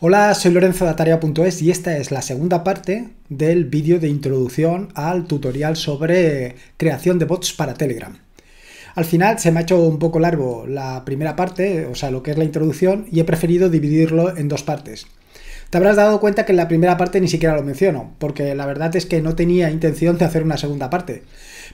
Hola, soy Lorenzo de Atarea.es y esta es la segunda parte del vídeo de introducción al tutorial sobre creación de bots para Telegram. Al final se me ha hecho un poco largo la primera parte, o sea, lo que es la introducción, y he preferido dividirlo en dos partes. Te habrás dado cuenta que en la primera parte ni siquiera lo menciono, porque la verdad es que no tenía intención de hacer una segunda parte.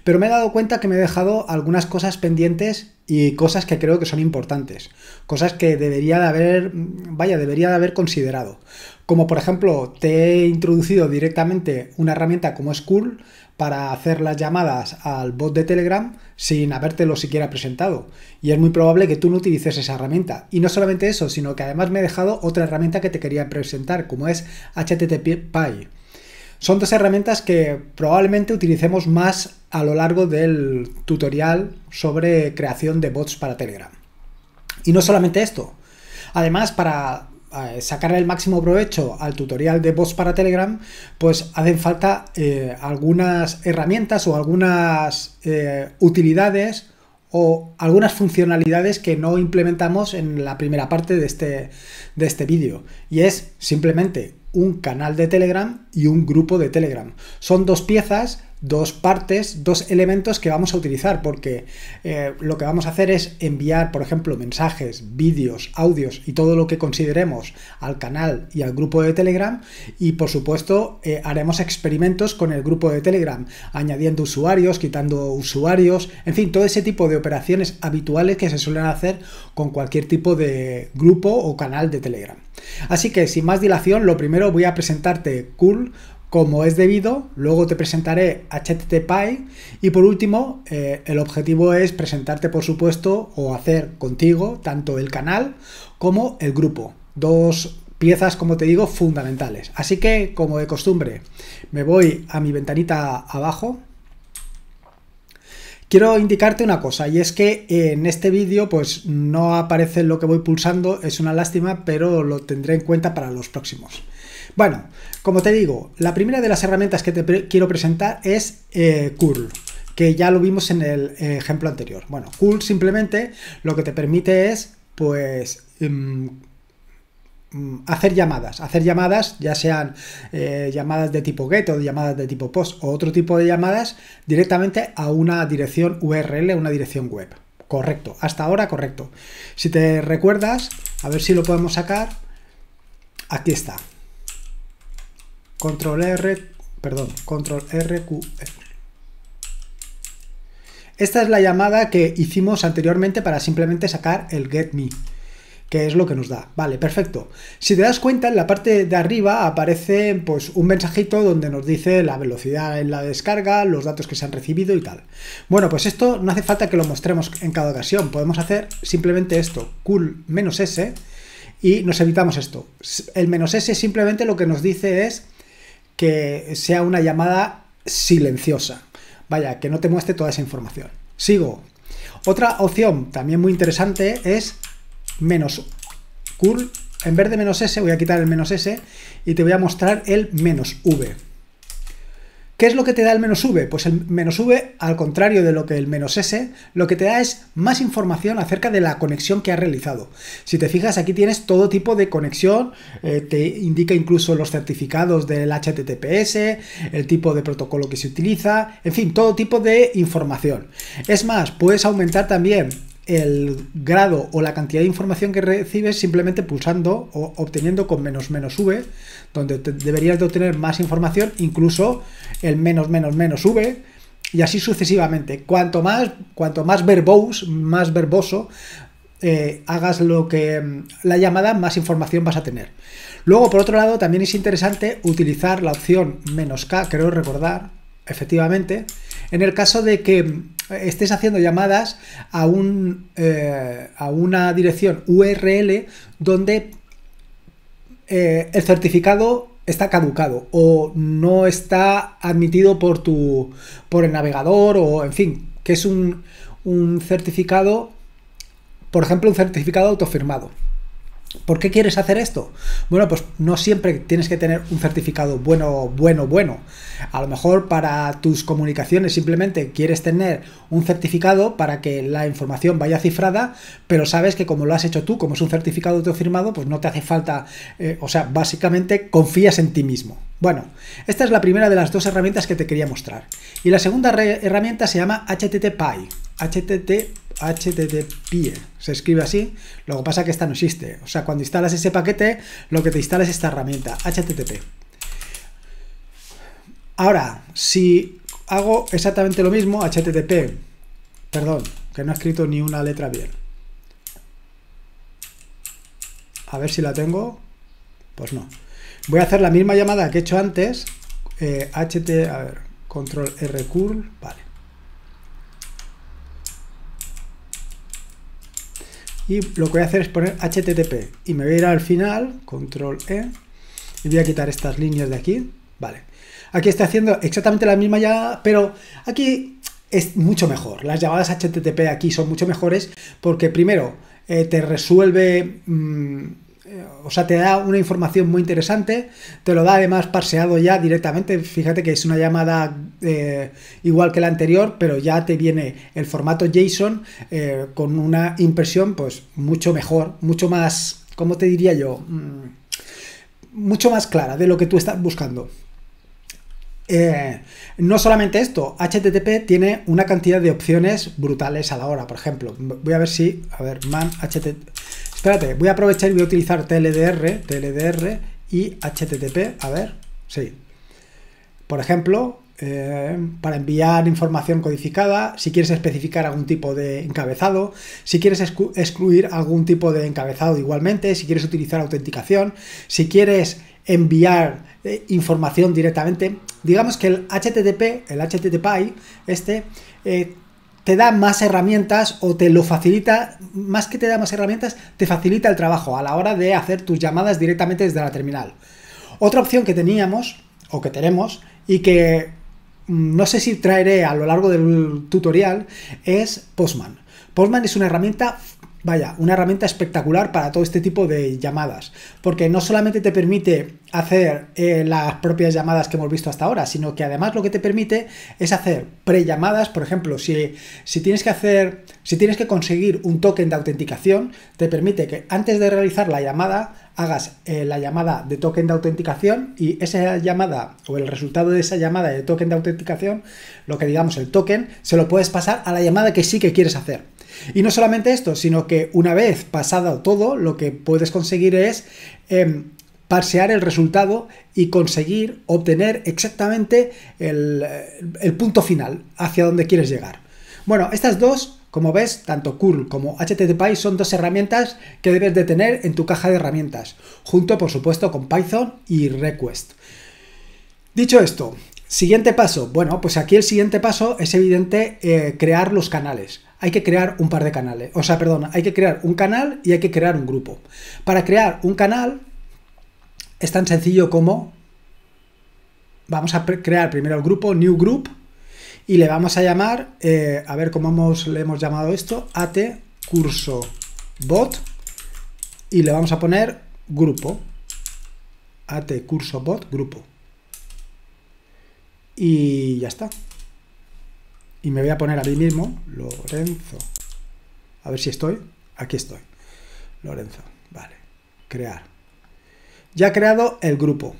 Pero me he dado cuenta que me he dejado algunas cosas pendientes y cosas que creo que son importantes, cosas que debería de haber, vaya, debería de haber considerado. Como por ejemplo, te he introducido directamente una herramienta como School para hacer las llamadas al bot de Telegram sin habértelo siquiera presentado. Y es muy probable que tú no utilices esa herramienta. Y no solamente eso, sino que además me he dejado otra herramienta que te quería presentar, como es HTTP Son dos herramientas que probablemente utilicemos más a lo largo del tutorial sobre creación de bots para Telegram. Y no solamente esto. Además, para sacar el máximo provecho al tutorial de voz para Telegram, pues hacen falta eh, algunas herramientas o algunas eh, utilidades o algunas funcionalidades que no implementamos en la primera parte de este, de este vídeo. Y es simplemente un canal de Telegram y un grupo de Telegram. Son dos piezas, dos partes, dos elementos que vamos a utilizar porque eh, lo que vamos a hacer es enviar, por ejemplo, mensajes, vídeos, audios y todo lo que consideremos al canal y al grupo de Telegram y, por supuesto, eh, haremos experimentos con el grupo de Telegram, añadiendo usuarios, quitando usuarios, en fin, todo ese tipo de operaciones habituales que se suelen hacer con cualquier tipo de grupo o canal de Telegram. Así que sin más dilación, lo primero voy a presentarte Cool como es debido, luego te presentaré HTTPy y por último eh, el objetivo es presentarte por supuesto o hacer contigo tanto el canal como el grupo, dos piezas como te digo fundamentales. Así que como de costumbre me voy a mi ventanita abajo Quiero indicarte una cosa y es que eh, en este vídeo pues no aparece lo que voy pulsando, es una lástima, pero lo tendré en cuenta para los próximos. Bueno, como te digo, la primera de las herramientas que te quiero presentar es eh, Curl que ya lo vimos en el ejemplo anterior. Bueno, Curl simplemente lo que te permite es pues... Mm, Mm, hacer llamadas, hacer llamadas, ya sean eh, llamadas de tipo get o llamadas de tipo post o otro tipo de llamadas directamente a una dirección URL, una dirección web. Correcto, hasta ahora correcto. Si te recuerdas, a ver si lo podemos sacar. Aquí está. Control R, perdón, Control RQR. Eh. Esta es la llamada que hicimos anteriormente para simplemente sacar el get me que es lo que nos da. Vale, perfecto. Si te das cuenta, en la parte de arriba aparece pues, un mensajito donde nos dice la velocidad en la descarga, los datos que se han recibido y tal. Bueno, pues esto no hace falta que lo mostremos en cada ocasión. Podemos hacer simplemente esto, cool menos s, y nos evitamos esto. El menos s simplemente lo que nos dice es que sea una llamada silenciosa. Vaya, que no te muestre toda esa información. Sigo. Otra opción también muy interesante es menos curl, en vez de menos s voy a quitar el menos s y te voy a mostrar el menos v. ¿Qué es lo que te da el menos v? Pues el menos v, al contrario de lo que el menos s, lo que te da es más información acerca de la conexión que ha realizado. Si te fijas, aquí tienes todo tipo de conexión, eh, te indica incluso los certificados del HTTPS, el tipo de protocolo que se utiliza, en fin, todo tipo de información. Es más, puedes aumentar también el grado o la cantidad de información que recibes simplemente pulsando o obteniendo con menos menos V, donde deberías de obtener más información, incluso el menos menos menos V, y así sucesivamente. Cuanto más, cuanto más verbose, más verboso eh, hagas lo que mm, la llamada, más información vas a tener. Luego, por otro lado, también es interesante utilizar la opción menos K, creo recordar, efectivamente, en el caso de que mm, estés haciendo llamadas a, un, eh, a una dirección URL donde eh, el certificado está caducado o no está admitido por tu por el navegador o en fin que es un, un certificado por ejemplo un certificado autofirmado ¿Por qué quieres hacer esto? Bueno, pues no siempre tienes que tener un certificado bueno, bueno, bueno. A lo mejor para tus comunicaciones simplemente quieres tener un certificado para que la información vaya cifrada, pero sabes que como lo has hecho tú, como es un certificado firmado, pues no te hace falta, eh, o sea, básicamente confías en ti mismo. Bueno, esta es la primera de las dos herramientas que te quería mostrar. Y la segunda herramienta se llama HTTPI. HTTP HTTP. Se escribe así. Lo que pasa que esta no existe. O sea, cuando instalas ese paquete, lo que te instala es esta herramienta, HTTP. Ahora, si hago exactamente lo mismo, HTTP, perdón, que no he escrito ni una letra bien. A ver si la tengo. Pues no. Voy a hacer la misma llamada que he hecho antes. HT, eh, a ver, control R curl, vale. y lo que voy a hacer es poner HTTP y me voy a ir al final, control E, y voy a quitar estas líneas de aquí, vale. Aquí está haciendo exactamente la misma llamada, pero aquí es mucho mejor. Las llamadas HTTP aquí son mucho mejores porque primero eh, te resuelve... Mm, o sea, te da una información muy interesante, te lo da además parseado ya directamente, fíjate que es una llamada eh, igual que la anterior, pero ya te viene el formato JSON eh, con una impresión pues mucho mejor, mucho más, ¿cómo te diría yo? Mm, mucho más clara de lo que tú estás buscando. Eh, no solamente esto, HTTP tiene una cantidad de opciones brutales a la hora, por ejemplo. Voy a ver si, a ver, man HTTP Espérate, voy a aprovechar y voy a utilizar TLDR, TLDR y HTTP, a ver, sí. Por ejemplo, eh, para enviar información codificada, si quieres especificar algún tipo de encabezado, si quieres excluir algún tipo de encabezado igualmente, si quieres utilizar autenticación, si quieres enviar eh, información directamente. Digamos que el HTTP, el HTTPI, este, eh, te da más herramientas o te lo facilita, más que te da más herramientas, te facilita el trabajo a la hora de hacer tus llamadas directamente desde la terminal. Otra opción que teníamos, o que tenemos, y que mm, no sé si traeré a lo largo del tutorial, es Postman. Postman es una herramienta vaya, una herramienta espectacular para todo este tipo de llamadas, porque no solamente te permite hacer eh, las propias llamadas que hemos visto hasta ahora, sino que además lo que te permite es hacer pre-llamadas, por ejemplo, si, si tienes que hacer, si tienes que conseguir un token de autenticación, te permite que antes de realizar la llamada hagas eh, la llamada de token de autenticación y esa llamada o el resultado de esa llamada de token de autenticación, lo que digamos el token, se lo puedes pasar a la llamada que sí que quieres hacer. Y no solamente esto, sino que una vez pasado todo, lo que puedes conseguir es em, parsear el resultado y conseguir obtener exactamente eh, el, punto final hacia donde quieres llegar. Bueno, estas dos como ves, tanto curl como HTTPy son dos herramientas que debes de tener en tu caja de herramientas, junto por supuesto con Python y Request. Dicho esto, siguiente paso. Bueno, pues aquí el siguiente paso es evidente eh, crear los canales hay que crear un par de canales. O sea, perdona, hay que crear un canal y hay que crear un grupo. Para crear un canal es tan sencillo como vamos a crear primero el grupo, new group, y le vamos a llamar, eh, a ver cómo le hemos llamado esto, at curso bot, y le vamos a poner grupo, at curso bot, grupo. Y ya está y me voy a poner a mí mismo Lorenzo. A ver si estoy. Aquí estoy. Lorenzo. Vale. Crear. Ya he creado el grupo.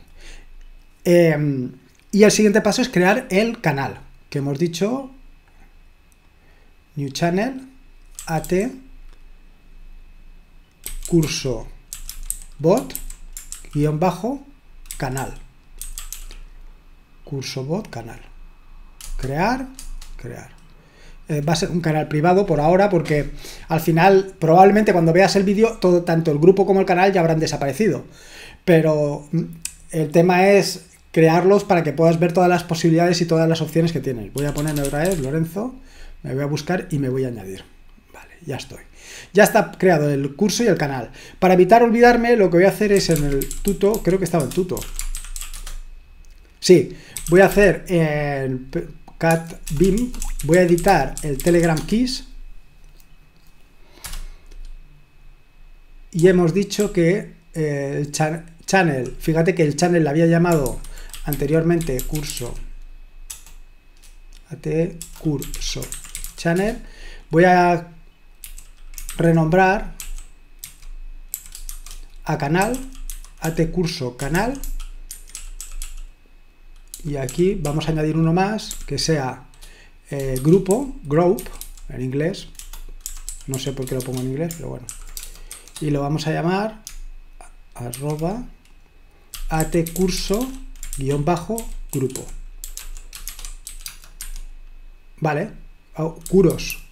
Em, y el siguiente paso es crear el canal, que hemos dicho New Channel, AT, curso bot, guión bajo, canal. Curso bot, canal. Crear, crear. Eh, va a ser un canal privado por ahora porque al final probablemente cuando veas el vídeo todo, tanto el grupo como el canal ya habrán desaparecido. Pero mm, el tema es crearlos para que puedas ver todas las posibilidades y todas las opciones que tienes. Voy a ponerme otra vez Lorenzo, me voy a buscar y me voy a añadir. Vale, ya estoy. Ya está creado el curso y el canal. Para evitar olvidarme lo que voy a hacer es en el tuto, creo que estaba en tuto. Sí, voy a hacer en voy a editar el telegram keys y hemos dicho que eh, el channel, fíjate que el channel la había llamado anteriormente curso at curso channel voy a renombrar a canal at curso canal y aquí vamos a añadir uno más que sea eh, grupo, group, en inglés, no sé por qué lo pongo en inglés, pero bueno, y lo vamos a llamar arroba atcurso guión bajo grupo. Vale, oh, curos,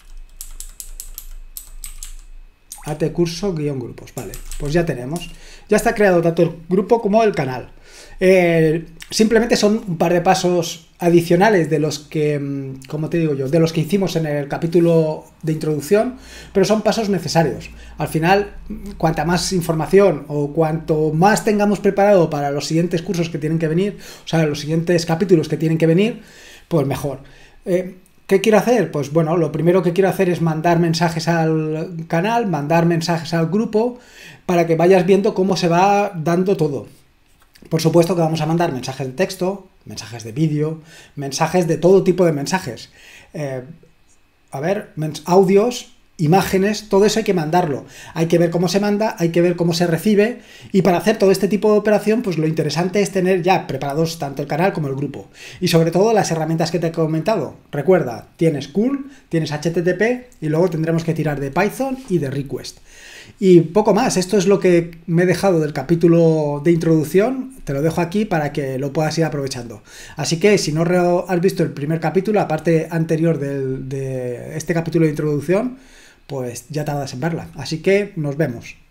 AT curso-grupos. Vale, pues ya tenemos. Ya está creado tanto el grupo como el canal. Eh, simplemente son un par de pasos adicionales de los que, mm, como te digo yo, de los que hicimos en el capítulo de introducción, pero son pasos necesarios. Al final, mm, cuanta más información o cuanto más tengamos preparado para los siguientes cursos que tienen que venir, o sea, los siguientes capítulos que tienen que venir, pues mejor. Eh, ¿Qué quiero hacer? Pues bueno, lo primero que quiero hacer es mandar mensajes al canal, mandar mensajes al grupo, para que vayas viendo cómo se va dando todo. Por supuesto que vamos a mandar mensajes de texto, mensajes de vídeo, mensajes de todo tipo de mensajes. Eh, a ver, audios, imágenes, todo eso hay que mandarlo. Hay que ver cómo se manda, hay que ver cómo se recibe y para hacer todo este tipo de operación, pues lo interesante es tener ya preparados tanto el canal como el grupo. Y sobre todo las herramientas que te he comentado. Recuerda, tienes Cool, tienes HTTP y luego tendremos que tirar de Python y de request. Y poco más, esto es lo que me he dejado del capítulo de introducción, te lo dejo aquí para que lo puedas ir aprovechando. Así que si no has visto el primer capítulo, la parte anterior de este capítulo de introducción, pues ya tardas en verla. Así que nos vemos.